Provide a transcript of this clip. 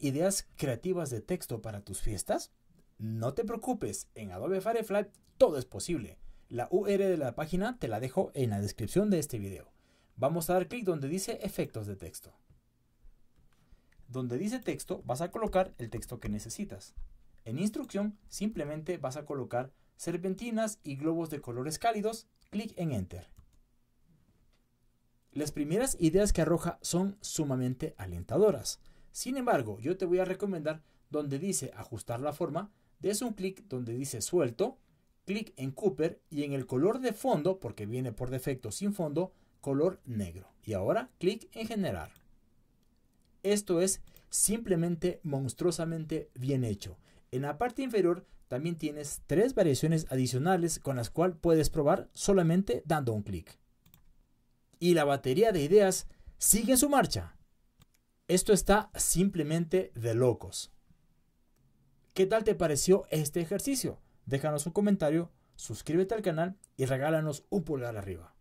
ideas creativas de texto para tus fiestas? No te preocupes, en Adobe Firefly todo es posible. La URL de la página te la dejo en la descripción de este video. Vamos a dar clic donde dice efectos de texto. Donde dice texto vas a colocar el texto que necesitas. En instrucción simplemente vas a colocar serpentinas y globos de colores cálidos, clic en enter. Las primeras ideas que arroja son sumamente alentadoras. Sin embargo, yo te voy a recomendar donde dice ajustar la forma, des un clic donde dice suelto, clic en Cooper y en el color de fondo, porque viene por defecto sin fondo, color negro. Y ahora clic en generar. Esto es simplemente monstruosamente bien hecho. En la parte inferior también tienes tres variaciones adicionales con las cuales puedes probar solamente dando un clic. Y la batería de ideas sigue en su marcha. Esto está simplemente de locos. ¿Qué tal te pareció este ejercicio? Déjanos un comentario, suscríbete al canal y regálanos un pulgar arriba.